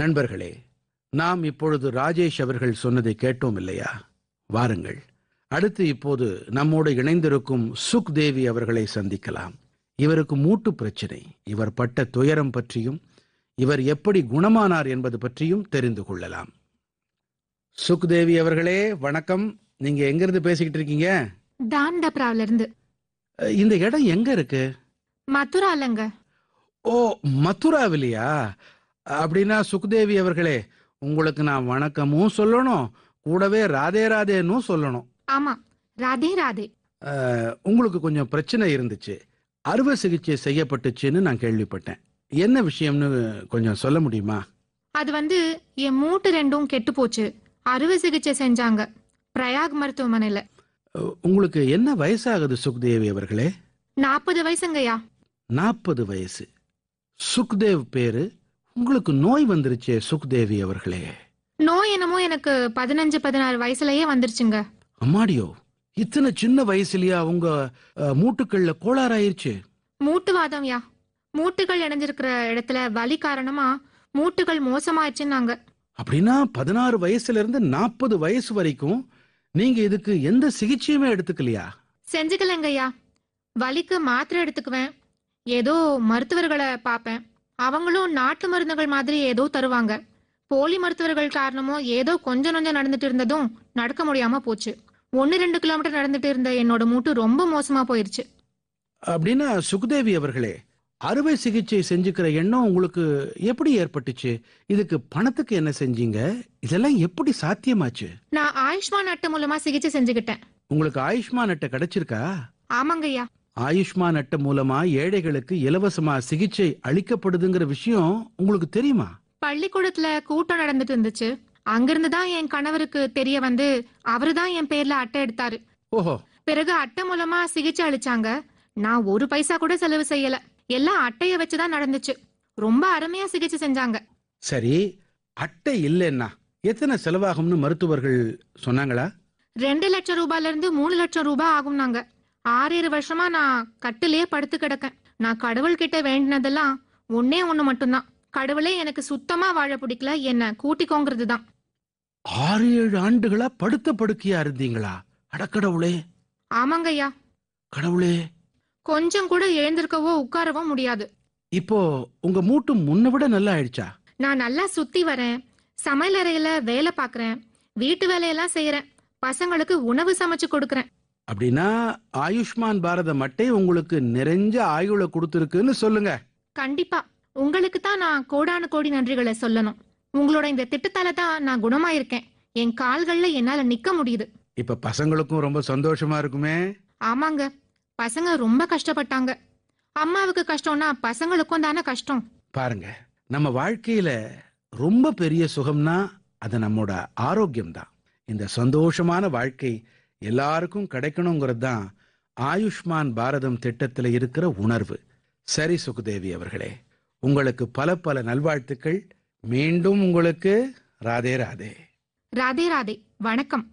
நண்பர்களே நாம் இப்பொழுது ராஜேஷ் அவர்கள் சொன்னதை கேட்டோம் இல்லையா வாருங்கள் அடுத்து இப்போது நம்மோடு இணைந்திருக்கும் சுக் தேவி அவர்களை சந்திக்கலாம் இவருக்கு மூட்டு பிரச்சனை இவர் பட்ட துயரம் பற்றியும் இவர் எப்படி குணமானார் என்பது பற்றியும் தெரிந்து கொள்ளலாம் சுக் தேவி அவர்களே வணக்கம் நீங்க எங்கிருந்து பேசிக்கிட்டு இருக்கீங்க இருந்து இந்த இடம் எங்க இருக்கு மதுரா ஓ மதுராவிலியா அப்படின்னா சுக்தேவி அவர்களே உங்களுக்கு நான் வணக்கமும் சொல்லணும் கூடவே ராதே ராதேன்னு சொல்லணும் ஆமா ராதே ராதே உங்களுக்கு கொஞ்சம் பிரச்சனை இருந்துச்சு அறுவை சிகிச்சை செய்யப்பட்டுச்சுன்னு நான் கேள்விப்பட்டேன் என்ன விஷயம்னு கொஞ்சம் சொல்ல முடியுமா அது வந்து என் மூட்டு ரெண்டும் கெட்டு போச்சு அறுவை சிகிச்சை செஞ்சாங்க பிரயாக் மருத்துவமனையில உங்களுக்கு என்ன வயசாகுது சுக்தேவி அவர்களே நாற்பது வயசுங்கய்யா நாற்பது வயசு சுக்தேவ் பேரு உங்களுக்கு நோய் வந்துருச்சு சுக்தேவி அவர்களே நோய் என்னமோ எனக்கு பதினஞ்சு பதினாறு வயசுலயே வந்துருச்சுங்க அம்மாடியோ இத்தனை சின்ன வயசுலயா உங்க மூட்டுக்கள்ல கோளாறாயிருச்சு மூட்டுவாதம் யா மூட்டுகள் இணைஞ்சிருக்கிற இடத்துல வலி காரணமா மூட்டுகள் மோசமாயிடுச்சுன்னாங்க அப்படின்னா பதினாறு வயசுல இருந்து நாற்பது வயசு வரைக்கும் நீங்க இதுக்கு எந்த சிகிச்சையுமே எடுத்துக்கலையா செஞ்சுக்கலங்கய்யா வலிக்கு மாத்திரை எடுத்துக்குவேன் ஏதோ மருத்துவர்களை பார்ப்பேன் அவங்களும் நாட்டு மருந்துகள் மாதிரி ஏதோ தருவாங்க போலி மருத்துவர்கள் காரணமோ ஏதோ கொஞ்சம் கொஞ்சம் நடந்துட்டு இருந்ததும் நடக்க முடியாம போச்சு ஒன்னு ரெண்டு கிலோமீட்டர் நடந்துட்டு இருந்த என்னோட மூட்டு ரொம்ப மோசமா போயிருச்சு அப்படின்னா சுக்தேவி அவர்களே அறுவை சிகிச்சை செஞ்சுக்கிற எண்ணம் உங்களுக்கு எப்படி ஏற்பட்டுச்சு இதுக்கு பணத்துக்கு என்ன செஞ்சீங்க இதெல்லாம் எப்படி சாத்தியமாச்சு நான் ஆயுஷ்மான் அட்டை மூலமா சிகிச்சை செஞ்சுக்கிட்டேன் உங்களுக்கு ஆயுஷ்மான் அட்டை கிடைச்சிருக்கா ஆமாங்கய்யா ஆயுஷ்மான் அட்டை மூலமா ஏழைகளுக்கு இலவசமா சிகிச்சை அளிக்கப்படுதுங்கிற விஷயம் உங்களுக்கு தெரியுமா பள்ளிக்கூடத்துல கூட்டம் நடந்துட்டு இருந்துச்சு அங்கிருந்து தான் என் கணவருக்கு தெரிய வந்து அவருதான் தான் என் பேர்ல அட்டை எடுத்தாரு ஓஹோ பிறகு அட்டை மூலமா சிகிச்சை அளிச்சாங்க நான் ஒரு பைசா கூட செலவு செய்யல எல்லாம் அட்டைய வச்சுதான் நடந்துச்சு ரொம்ப அருமையா சிகிச்சை செஞ்சாங்க சரி அட்டை இல்லைன்னா எத்தனை செலவாகும்னு மருத்துவர்கள் சொன்னாங்களா ரெண்டு லட்சம் ரூபாயில இருந்து மூணு லட்சம் ரூபாய் ஆகும்னாங்க ஆறேழு வருஷமா நான் கட்டிலே படுத்து கிடக்கேன் நான் கடவுள்கிட்ட வேண்டினதெல்லாம் ஒன்னே ஒண்ணு மட்டும்தான் கடவுளே எனக்கு சுத்தமா வாழ பிடிக்கல என்ன கூட்டிக்கோங்கிறது தான் ஆறு ஏழு ஆண்டுகளா படுத்த படுக்கையா இருந்தீங்களா அடக்கடவுளே ஆமாங்க ஐயா கடவுளே கொஞ்சம் கூட எழுந்திருக்கவோ உட்காரவோ முடியாது இப்போ உங்க மூட்டு முன்ன விட நல்லா ஆயிடுச்சா நான் நல்லா சுத்தி வரேன் சமையலறையில வேலை பாக்குறேன் வீட்டு வேலையெல்லாம் செய்யறேன் பசங்களுக்கு உணவு சமைச்சு கொடுக்கறேன் அப்படின்னா ஆயுஷ்மான் பாரத மட்டை உங்களுக்கு நிறைஞ்ச ஆயுளை கொடுத்துருக்குன்னு சொல்லுங்க கண்டிப்பா உங்களுக்கு தான் நான் கோடானு கோடி நன்றிகளை சொல்லணும் உங்களோட இந்த திட்டத்தால தான் நான் குணமாயிருக்கேன் என் கால்கள்ல என்னால நிக்க முடியுது இப்ப பசங்களுக்கும் ரொம்ப சந்தோஷமா இருக்குமே ஆமாங்க பசங்க ரொம்ப கஷ்டப்பட்டாங்க அம்மாவுக்கு கஷ்டம்னா பசங்களுக்கும் தானே கஷ்டம் பாருங்க நம்ம வாழ்க்கையில ரொம்ப பெரிய சுகம்னா அது நம்மோட ஆரோக்கியம் தான் இந்த சந்தோஷமான வாழ்க்கை எல்லாருக்கும் கிடைக்கணுங்கிறது தான் ஆயுஷ்மான் பாரதம் திட்டத்தில் இருக்கிற உணர்வு சரி சுகுதேவி அவர்களே உங்களுக்கு பல பல நல்வாழ்த்துக்கள் மீண்டும் உங்களுக்கு ராதே ராதே ராதே ராதே வணக்கம்